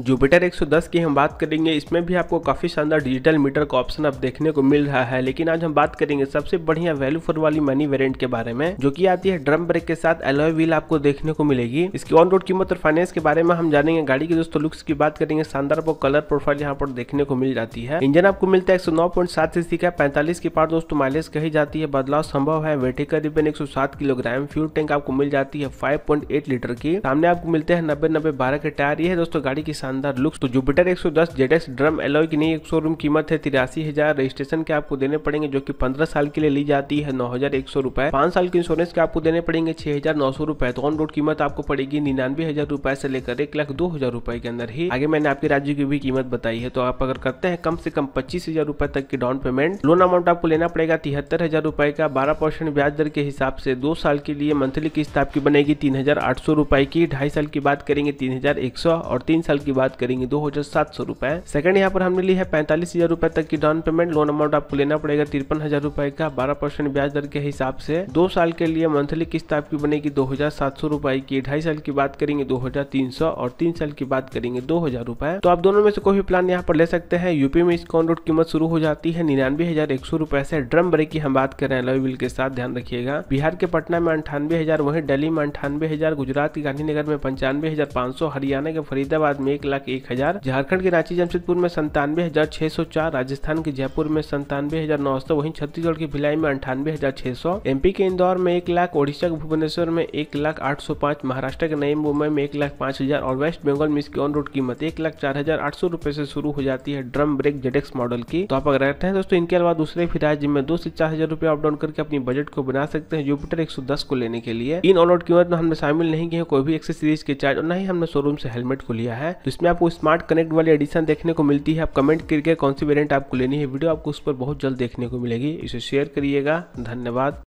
Jupiter 110 की हम बात करेंगे इसमें भी आपको काफ़ी शानदार डिजिटल मीटर का ऑप्शन अब देखने को मिल रहा है लेकिन आज हम बात करेंगे सबसे बढ़िया वैल्यू फॉर वाली मनी वेरिएंट के बारे में जो कि आती है ड्रम ब्रेक के साथ एलोय व्हील आपको देखने को मिलेगी इसकी ऑन रोड कीमत और फाइनेंस के बारे में हम जानेंगे गाड़ी के दोस्तों लुक्स की बात करेंगे शानदार वो कलर प्रोफाइल यहाँ पर देखने को मिल जाती है इंजन आपको मिलता है एक सौ नौ का पैंतालीस की पार दोस्तों माइलेज कही जाती है बदलाव संभव है वेटे करीबन एक किलोग्राम फ्यूल टैंक आपको मिल जाती है फाइव लीटर की सामने आपको मिलते हैं नब्बे नब्बे बारह के टायर ये है दोस्तों गाड़ी की शानदार लुक्स तो जुपिटर 110 सौ जेडेक्स ड्रम एलॉय की नई शोरूम कीमत है तिरासी हजार रजिस्ट्रेशन के आपको देने पड़ेंगे जो कि 15 साल के लिए ली जाती है नौ हजार एक सौ रुपए पांच साल के इंश्योरेंस के आपको देने पड़ेंगे छह हजार नौ सौ रुपए तो ऑन रोड कीमत आपको पड़ेगी निन्यानवे हजार रुपए से लेकर एक लाख दो हजार रुपए के अंदर ही आगे मैंने आपके राज्य की भी कीमत बताई है तो आप अगर करते हैं कम से कम पच्चीस हजार रुपए तक की डाउन पेमेंट लोन अमाउंट आपको लेना पड़ेगा तिहत्तर हजार रुपए का बारह परसेंट ब्याज दर के हिसाब से दो साल के लिए मंथली किस्त आपकी बनेगी तीन हजार आठ सौ रुपए की ढाई साल की बात करेंगे तीन हजार एक सौ और तीन साल की की बात करेंगे दो हजार सात सौ रुपए सेकंड यहाँ पर हमने ली है पैंतालीस हजार रुपए तक की डाउन पेमेंट लोन अमाउंट आपको लेना पड़ेगा तिरपन हजार रुपए का बारह परसेंट ब्याज दर के हिसाब से दो साल के लिए मंथली किस्त आपकी बनेगी दो हजार सात सौ रुपए की ढाई साल की बात करेंगे दो हजार तीन सौ और तीन साल की बात करेंगे दो हजार रुपए तो आप दोनों में से कोई भी प्लान यहाँ पर ले सकते हैं यूपी में इस रोड कीमत शुरू हो जाती है निन्यानवे हजार एक सौ रुपए से ड्रम ब्रेक की हम बात कर रहे हैं लवी बिल के साथ ध्यान रखिएगा बिहार के पटना में अंठानवे हजार वही दिल्ली में अंठानवे हजार गुजरात के गांधीनगर में पंचानवे हजार पांच सौ हरियाणा के फरीदाबाद में एक एक लाख एक हजार झारखंड के रांची जमशेदपुर में संतानवे हजार छह सौ चार राजस्थान के जयपुर में संतानवे हजार नौ सौ वही छत्तीसगढ़ के भिलाई में अंठानवे हजार छह सौ एमपी के इंदौर में एक लाख ओडिशा के भुवनेश्वर में एक लाख आठ सौ पांच महाराष्ट्र के नई मुंबई में एक लाख पांच हजार और वेस्ट बंगाल में इसकी ऑन रोड कीमत एक लाख चार हजार आठ सौ रूपए से शुरू हो जाती है ड्रम ब्रेक जेडेक्स मॉडल की तो आप अगर रहते हैं दोस्तों इनके अलावा दूसरे फिर राज्य में दो से चार हजार रूपये अप डाउन करके अपनी बजट को बना सकते हैं जुपिटर एक सौ दस को लेने के लिए इन ऑन रोड कीमत में हमने शामिल नहीं किया कोई भी एक्सेसरीज के चार्ज और न ही हमने शोरूम से हेलमेट को लिया है तो इसमें आपको स्मार्ट कनेक्ट वाली एडिशन देखने को मिलती है आप कमेंट करके कौन सी वेरियंट आपको लेनी है वीडियो आपको उस पर बहुत जल्द देखने को मिलेगी इसे शेयर करिएगा धन्यवाद